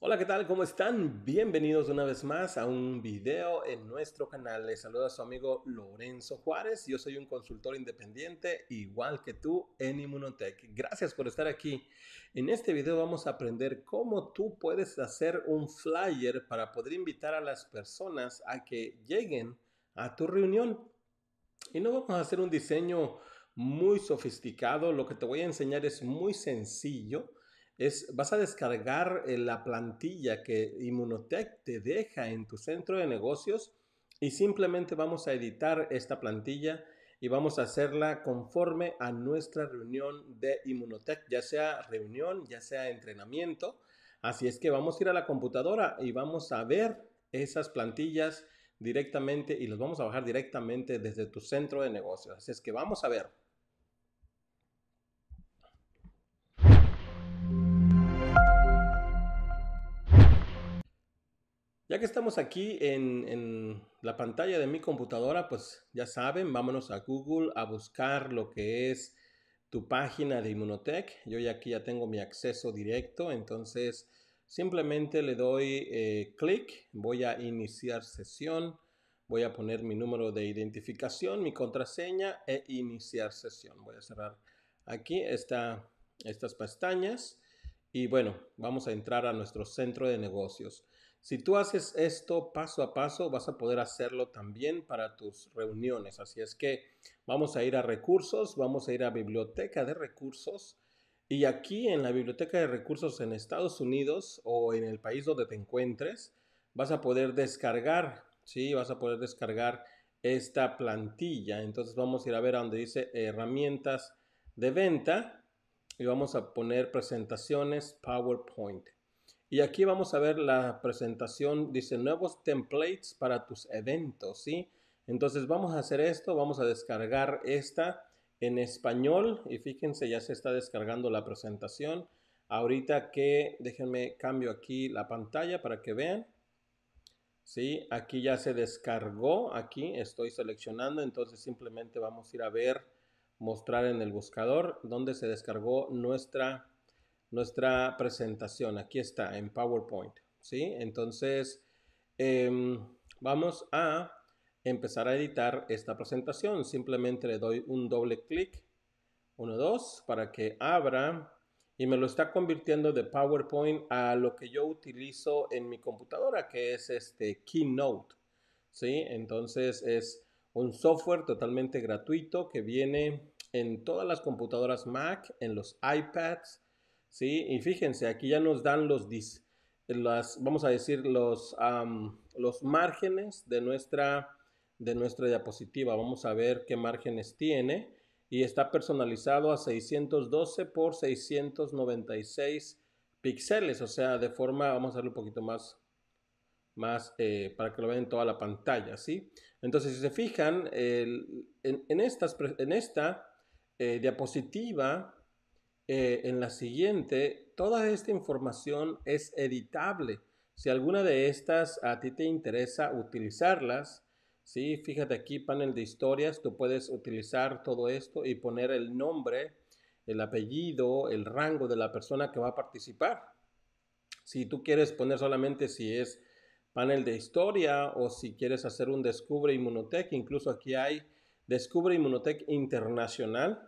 Hola, ¿qué tal? ¿Cómo están? Bienvenidos una vez más a un video en nuestro canal. Les saluda su amigo Lorenzo Juárez. Yo soy un consultor independiente, igual que tú, en Immunotech. Gracias por estar aquí. En este video vamos a aprender cómo tú puedes hacer un flyer para poder invitar a las personas a que lleguen a tu reunión. Y no vamos a hacer un diseño muy sofisticado. Lo que te voy a enseñar es muy sencillo vas a descargar eh, la plantilla que Immunotech te deja en tu centro de negocios y simplemente vamos a editar esta plantilla y vamos a hacerla conforme a nuestra reunión de Immunotech, ya sea reunión, ya sea entrenamiento. Así es que vamos a ir a la computadora y vamos a ver esas plantillas directamente y las vamos a bajar directamente desde tu centro de negocios. Así es que vamos a ver. Ya que estamos aquí en, la pantalla de mi computadora, pues ya saben, vámonos a Google a buscar lo que es tu página de Immunotech. Yo ya aquí ya tengo mi acceso directo, entonces simplemente le doy eh, clic, voy a iniciar sesión, voy a poner mi número de identificación, mi contraseña e iniciar sesión. Voy a cerrar aquí estas pestañas y bueno, vamos a entrar a nuestro centro de negocios. Si tú haces esto paso a paso, vas a poder hacerlo también para tus reuniones. Así es que vamos a ir a recursos, vamos a ir a biblioteca de recursos. Y aquí en la biblioteca de recursos en Estados Unidos o en el país donde te encuentres, vas a poder descargar, ¿sí? Vas a poder descargar esta plantilla. Entonces vamos a ir a ver a donde dice herramientas de venta y vamos a poner presentaciones PowerPoint. Y aquí vamos a ver la presentación, dice nuevos templates para tus eventos, ¿sí? Entonces vamos a hacer esto, vamos a descargar esta en español y fíjense ya se está descargando la presentación. Ahorita que, déjenme cambio aquí la pantalla para que vean. Sí, aquí ya se descargó, aquí estoy seleccionando, entonces simplemente vamos a ir a ver, mostrar en el buscador donde se descargó nuestra nuestra presentación. Aquí está en PowerPoint. ¿sí? Entonces, em, vamos a empezar a editar esta presentación. Simplemente le doy un doble clic, uno, dos, para que abra y me lo está convirtiendo de PowerPoint a lo que yo utilizo en mi computadora, que es este Keynote. ¿sí? Entonces, es un software totalmente gratuito que viene en todas las computadoras Mac, en los iPads, y fíjense, aquí ya nos dan los, dis, las, vamos a decir, los, los márgenes de nuestra, de nuestra diapositiva. Vamos a ver qué márgenes tiene y está personalizado a 612 por 696 píxeles, o sea, de forma, vamos a darle un poquito más, más eh, para que lo vean en toda la pantalla, ¿sí? Entonces, si se fijan, en, estas, en esta eh, diapositiva eh, en la siguiente, toda esta información es editable. Si alguna de estas a ti te interesa utilizarlas, ¿sí? fíjate aquí, panel de historias, tú puedes utilizar todo esto y poner el nombre, el apellido, el rango de la persona que va a participar. Si tú quieres poner solamente si es panel de historia o si quieres hacer un Descubre Inmunotech, incluso aquí hay Descubre Inmunotech Internacional,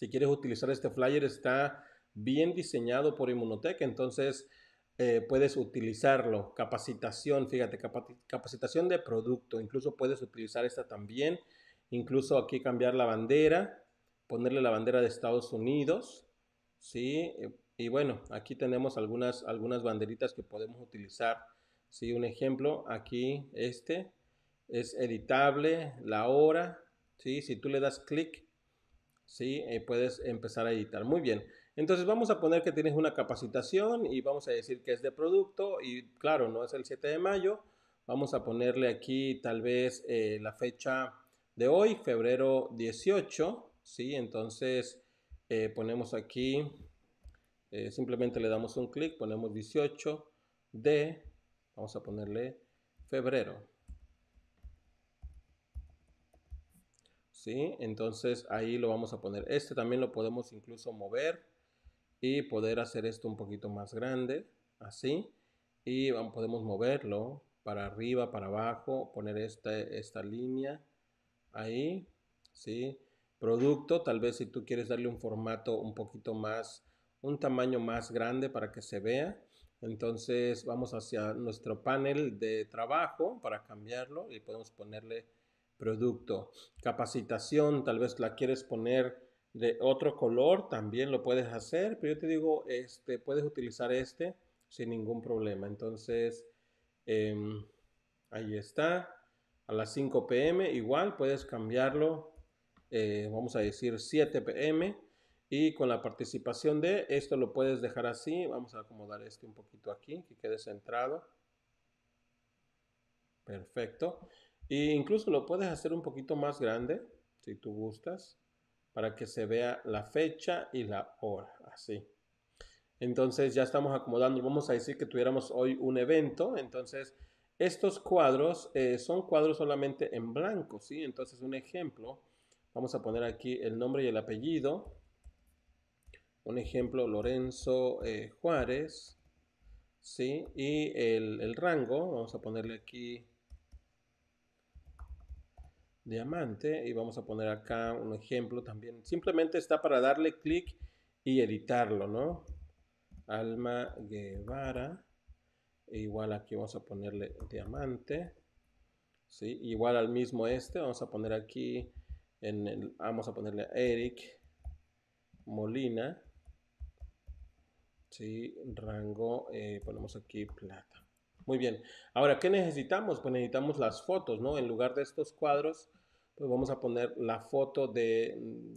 si quieres utilizar este flyer, está bien diseñado por Immunotech, entonces eh, puedes utilizarlo. Capacitación, fíjate, capacitación de producto, incluso puedes utilizar esta también. Incluso aquí cambiar la bandera, ponerle la bandera de Estados Unidos, ¿sí? Y bueno, aquí tenemos algunas, algunas banderitas que podemos utilizar. ¿sí? Un ejemplo, aquí este es editable, la hora, ¿sí? Si tú le das clic, ¿sí? Eh, puedes empezar a editar. Muy bien. Entonces vamos a poner que tienes una capacitación y vamos a decir que es de producto y claro, no es el 7 de mayo. Vamos a ponerle aquí tal vez eh, la fecha de hoy, febrero 18, ¿sí? Entonces eh, ponemos aquí, simplemente le damos un clic, ponemos 18 de, vamos a ponerle febrero, Entonces ahí lo vamos a poner. Este también lo podemos incluso mover y poder hacer esto un poquito más grande, así. Y podemos moverlo para arriba, para abajo, poner esta, esta línea ahí, ¿sí? Producto, tal vez si tú quieres darle un formato un poquito más, un tamaño más grande para que se vea. Entonces vamos hacia nuestro panel de trabajo para cambiarlo y podemos ponerle producto. Capacitación, tal vez la quieres poner de otro color, también lo puedes hacer, pero yo te digo, este, puedes utilizar este sin ningún problema. Entonces, em, ahí está. A las 5 pm, igual puedes cambiarlo, eh, vamos a decir 7 pm. Y con la participación de esto lo puedes dejar así. Vamos a acomodar este un poquito aquí, que quede centrado. Perfecto incluso lo puedes hacer un poquito más grande, si tú gustas, para que se vea la fecha y la hora, así. Entonces ya estamos acomodando, vamos a decir que tuviéramos hoy un evento, entonces estos cuadros eh, son cuadros solamente en blanco, ¿sí? Entonces un ejemplo, vamos a poner aquí el nombre y el apellido, un ejemplo Lorenzo eh, Juárez, ¿sí? Y el, el rango, vamos a ponerle aquí diamante y vamos a poner acá un ejemplo también. Simplemente está para darle clic y editarlo, ¿no? Alma Guevara. igual aquí vamos a ponerle diamante. ¿sí? Igual al mismo este, vamos a poner aquí, en vamos a ponerle Eric Molina. ¿sí? Rango, eh, ponemos aquí plata. Muy bien. Ahora, ¿qué necesitamos? Pues necesitamos las fotos, ¿no? En lugar de estos cuadros, pues, vamos a poner la foto mm,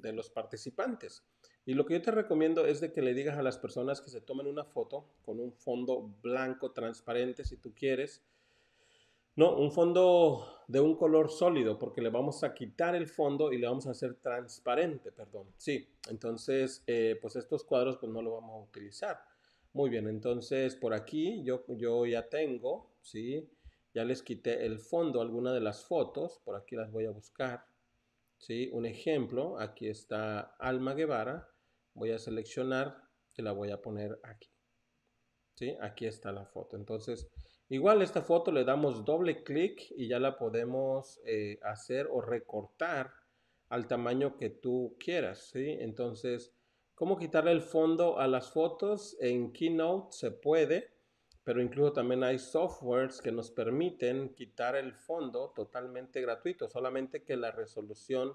de, los participantes. Y lo que yo te recomiendo es de que le digas a las personas que se tomen una foto con un fondo blanco transparente si tú quieres. No, un fondo de un color sólido porque le vamos a quitar el fondo y le vamos a hacer transparente, perdón. Sí, entonces eh, pues estos cuadros pues no lo vamos a utilizar. Muy bien, entonces por aquí yo, yo ya tengo, ¿sí? Ya les quité el fondo, alguna de las fotos, por aquí las voy a buscar. ¿sí? Un ejemplo, aquí está Alma Guevara, voy a seleccionar y la voy a poner aquí. ¿sí? Aquí está la foto. Entonces, igual esta foto le damos doble clic y ya la podemos eh, hacer o recortar al tamaño que tú quieras. ¿sí? Entonces, ¿cómo quitarle el fondo a las fotos? En Keynote se puede pero incluso también hay softwares que nos permiten quitar el fondo totalmente gratuito, solamente que la resolución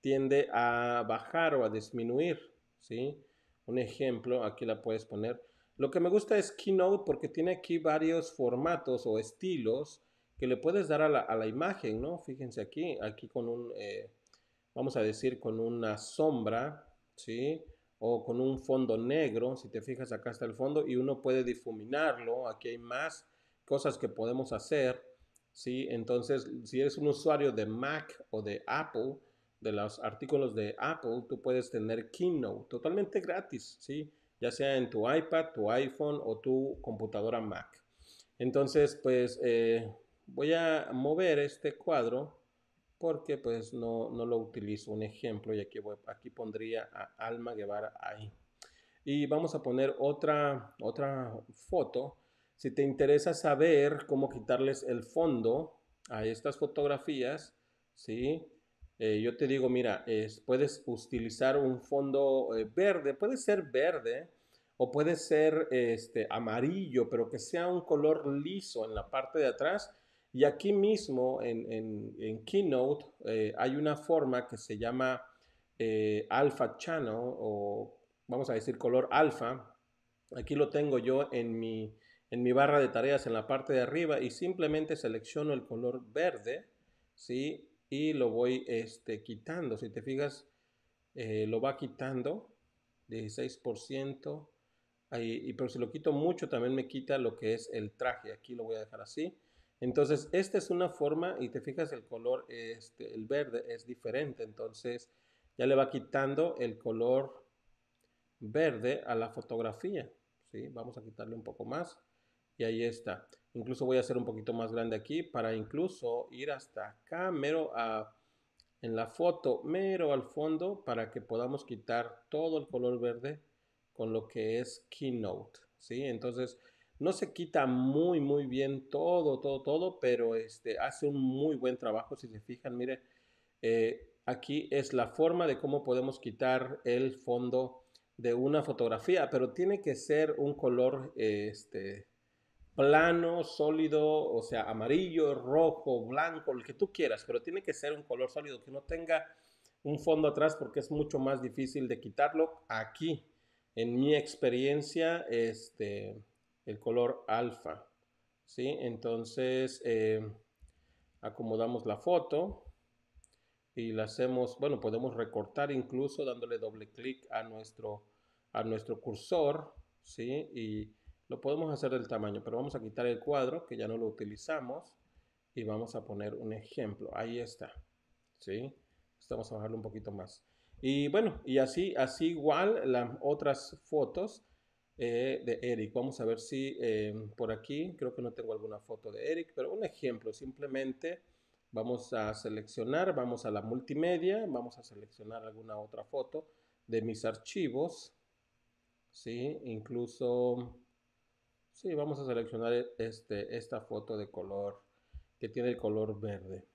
tiende a bajar o a disminuir, ¿sí? Un ejemplo, aquí la puedes poner. Lo que me gusta es Keynote porque tiene aquí varios formatos o estilos que le puedes dar a la, imagen, ¿no? Fíjense aquí, aquí con un, eh, vamos a decir, con una sombra, ¿sí? o con un fondo negro, si te fijas acá está el fondo y uno puede difuminarlo, aquí hay más cosas que podemos hacer, ¿sí? Entonces, si eres un usuario de Mac o de Apple, de los artículos de Apple, tú puedes tener Keynote totalmente gratis, ¿sí? Ya sea en tu iPad, tu iPhone o tu computadora Mac. Entonces, pues eh, voy a mover este cuadro porque pues no, lo utilizo. Un ejemplo, y aquí, aquí pondría a Alma Guevara ahí. Y vamos a poner otra, otra foto. Si te interesa saber cómo quitarles el fondo a estas fotografías, ¿sí? Eh, yo te digo, mira, puedes utilizar un fondo eh, verde, puede ser verde o puede ser este, amarillo, pero que sea un color liso en la parte de atrás y aquí mismo en, Keynote eh, hay una forma que se llama eh, Alpha Channel o vamos a decir color alfa. Aquí lo tengo yo en mi, barra de tareas en la parte de arriba y simplemente selecciono el color verde, ¿sí? Y lo voy este, quitando. Si te fijas, eh, lo va quitando 16%. Ahí, y, pero si lo quito mucho, también me quita lo que es el traje. Aquí lo voy a dejar así. Entonces, esta es una forma, y te fijas, el color, este, el verde es diferente, entonces ya le va quitando el color verde a la fotografía. ¿sí? Vamos a quitarle un poco más y ahí está. Incluso voy a hacer un poquito más grande aquí para incluso ir hasta acá, mero en la foto, mero al fondo, para que podamos quitar todo el color verde con lo que es Keynote. ¿sí? Entonces, no se quita muy, muy bien todo, todo, todo, pero este, hace un muy buen trabajo. Si se fijan, Mire, eh, aquí es la forma de cómo podemos quitar el fondo de una fotografía, pero tiene que ser un color este, plano, sólido, o sea, amarillo, rojo, blanco, el que tú quieras, pero tiene que ser un color sólido, que no tenga un fondo atrás porque es mucho más difícil de quitarlo aquí. En mi experiencia, este, el color alfa. ¿sí? Entonces eh, acomodamos la foto y la hacemos, bueno, podemos recortar incluso dándole doble clic a nuestro, a nuestro cursor, ¿sí? Y lo podemos hacer del tamaño, pero vamos a quitar el cuadro que ya no lo utilizamos y vamos a poner un ejemplo. Ahí está, ¿sí? Vamos a bajarlo un poquito más. Y bueno, y así, así igual las otras fotos eh, de Eric. Vamos a ver si em, por aquí, creo que no tengo alguna foto de Eric, pero un ejemplo, simplemente vamos a seleccionar, vamos a la multimedia, vamos a seleccionar alguna otra foto de mis archivos, ¿sí? Incluso, sí, vamos a seleccionar este, esta foto de color, que tiene el color verde.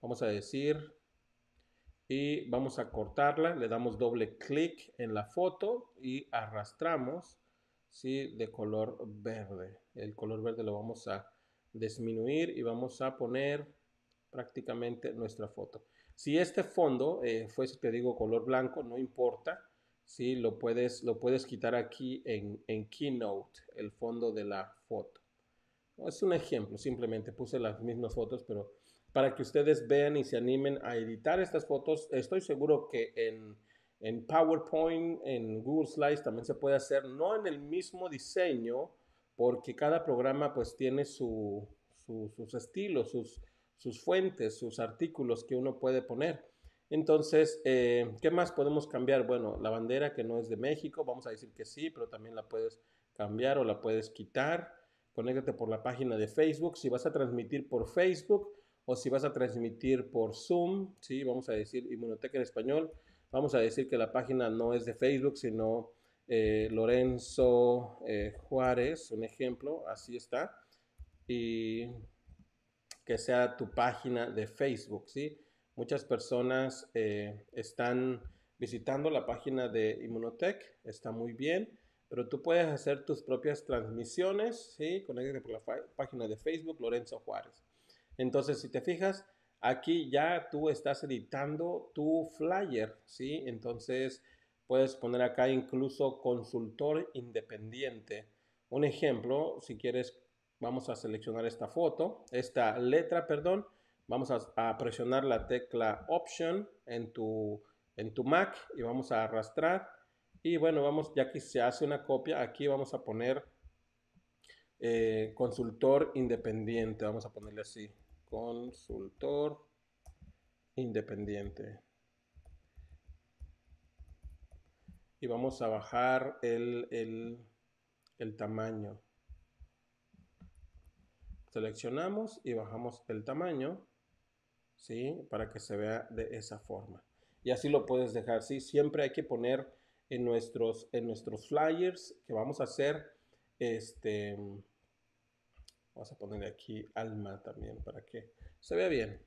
Vamos a decir y vamos a cortarla, le damos doble clic en la foto y arrastramos ¿sí? de color verde. El color verde lo vamos a disminuir y vamos a poner prácticamente nuestra foto. Si este fondo eh, fuese, te digo, color blanco, no importa, ¿sí? lo, puedes, lo puedes quitar aquí en, en Keynote, el fondo de la foto. Es un ejemplo, simplemente puse las mismas fotos, pero para que ustedes vean y se animen a editar estas fotos. Estoy seguro que en, PowerPoint, en Google Slides también se puede hacer, no en el mismo diseño, porque cada programa pues tiene su, sus estilos, sus, fuentes, sus artículos que uno puede poner. Entonces, eh, ¿qué más podemos cambiar? Bueno, la bandera que no es de México, vamos a decir que sí, pero también la puedes cambiar o la puedes quitar. Conéctate por la página de Facebook. Si vas a transmitir por Facebook, o si vas a transmitir por Zoom, ¿sí? vamos a decir Inmunoteca en español, vamos a decir que la página no es de Facebook, sino eh, Lorenzo eh, Juárez, un ejemplo, así está, y que sea tu página de Facebook, ¿sí? Muchas personas eh, están visitando la página de Inmunotech, está muy bien, pero tú puedes hacer tus propias transmisiones, ¿sí? Conéctate por la página de Facebook Lorenzo Juárez. Entonces, si te fijas, aquí ya tú estás editando tu flyer, ¿sí? Entonces, puedes poner acá incluso consultor independiente. Un ejemplo, si quieres, vamos a seleccionar esta foto, esta letra, perdón. Vamos a, presionar la tecla Option en tu, en tu Mac y vamos a arrastrar. Y bueno, vamos, ya que se hace una copia, aquí vamos a poner eh, consultor independiente, vamos a ponerle así, consultor independiente. Y vamos a bajar el, tamaño. Seleccionamos y bajamos el tamaño, ¿sí? Para que se vea de esa forma. Y así lo puedes dejar, ¿sí? Siempre hay que poner en nuestros, en nuestros flyers que vamos a hacer, este, vas a poner aquí alma también para que se vea bien.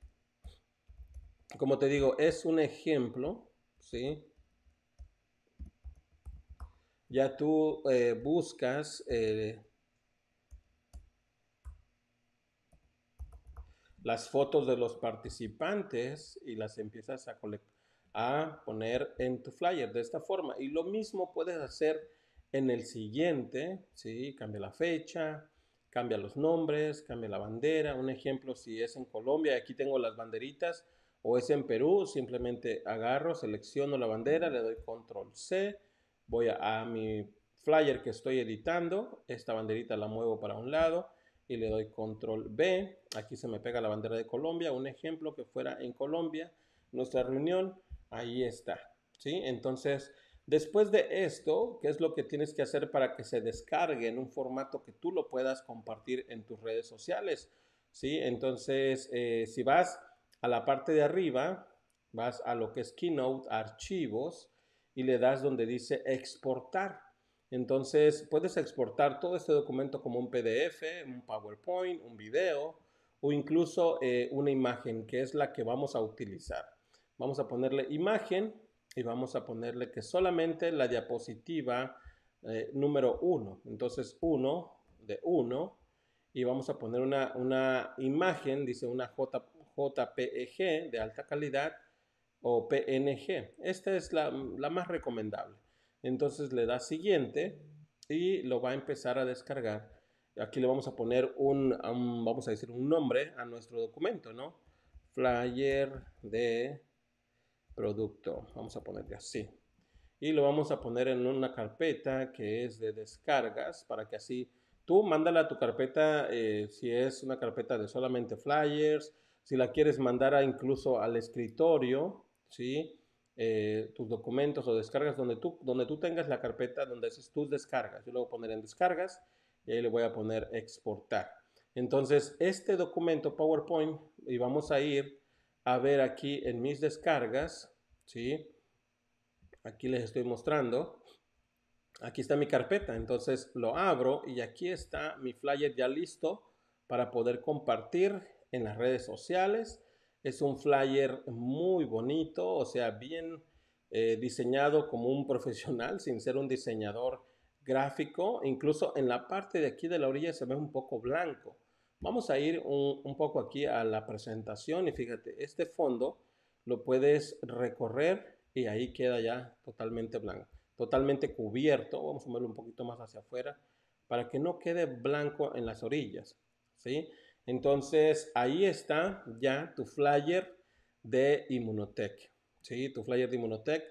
Como te digo, es un ejemplo, ¿sí? Ya tú eh, buscas eh, las fotos de los participantes y las empiezas a, a poner en tu flyer de esta forma. Y lo mismo puedes hacer en el siguiente, ¿sí? Cambia la fecha, cambia los nombres, cambia la bandera. Un ejemplo, si es en Colombia, aquí tengo las banderitas, o es en Perú, simplemente agarro, selecciono la bandera, le doy control C, voy a, mi flyer que estoy editando, esta banderita la muevo para un lado y le doy control B. Aquí se me pega la bandera de Colombia, un ejemplo que fuera en Colombia, nuestra reunión, ahí está. ¿sí? Entonces, Después de esto, ¿qué es lo que tienes que hacer para que se descargue en un formato que tú lo puedas compartir en tus redes sociales? ¿Sí? Entonces, eh, si vas a la parte de arriba, vas a lo que es Keynote, archivos, y le das donde dice exportar. Entonces, puedes exportar todo este documento como un PDF, un PowerPoint, un video o incluso eh, una imagen, que es la que vamos a utilizar. Vamos a ponerle imagen y vamos a ponerle que solamente la diapositiva eh, número 1. Entonces 1 de 1 y vamos a poner una, imagen, dice una J, JPEG de alta calidad o PNG. Esta es la, más recomendable. Entonces le da siguiente y lo va a empezar a descargar. Aquí le vamos a poner un, vamos a decir un nombre a nuestro documento, ¿no? Flyer de producto. Vamos a ponerle así. Y lo vamos a poner en una carpeta que es de descargas para que así tú mándala a tu carpeta, eh, si es una carpeta de solamente flyers, si la quieres mandar a, incluso al escritorio, ¿sí? Eh, tus documentos o descargas donde tú, donde tú tengas la carpeta donde haces tus descargas. Yo lo voy a poner en descargas y ahí le voy a poner exportar. Entonces, este documento PowerPoint, y vamos a ir a ver aquí en mis descargas, ¿sí? Aquí les estoy mostrando. Aquí está mi carpeta, entonces lo abro y aquí está mi flyer ya listo para poder compartir en las redes sociales. Es un flyer muy bonito, o sea, bien eh, diseñado como un profesional, sin ser un diseñador gráfico. Incluso en la parte de aquí de la orilla se ve un poco blanco. Vamos a ir un, poco aquí a la presentación y fíjate, este fondo lo puedes recorrer y ahí queda ya totalmente blanco, totalmente cubierto. Vamos a moverlo un poquito más hacia afuera para que no quede blanco en las orillas, ¿sí? Entonces ahí está ya tu flyer de Immunotech, ¿sí? Tu flyer de Immunotech.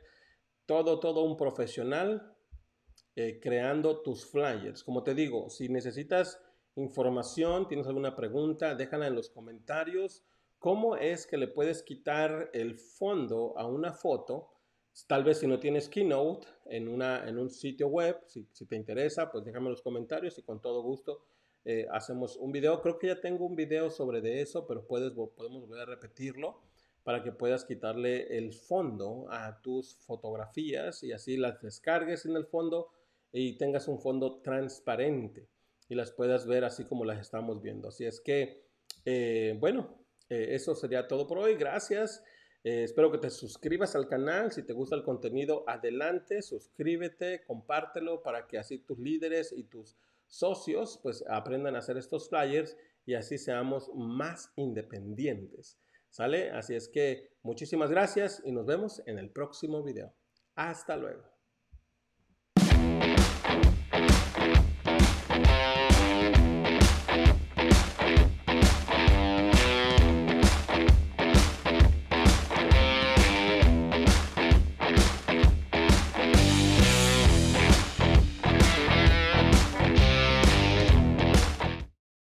todo, todo un profesional eh, creando tus flyers. Como te digo, si necesitas información, tienes alguna pregunta, déjala en los comentarios. ¿Cómo es que le puedes quitar el fondo a una foto? Tal vez si no tienes Keynote en, una, en un sitio web, si, te interesa, pues déjame en los comentarios y con todo gusto eh, hacemos un video. Creo que ya tengo un video sobre de eso, pero puedes, podemos volver a repetirlo para que puedas quitarle el fondo a tus fotografías y así las descargues en el fondo y tengas un fondo transparente y las puedas ver así como las estamos viendo. Así es que, eh, bueno, eh, eso sería todo por hoy. Gracias. Eh, espero que te suscribas al canal. Si te gusta el contenido, adelante, suscríbete, compártelo para que así tus líderes y tus socios pues aprendan a hacer estos flyers y así seamos más independientes. ¿Sale? Así es que muchísimas gracias y nos vemos en el próximo video. Hasta luego.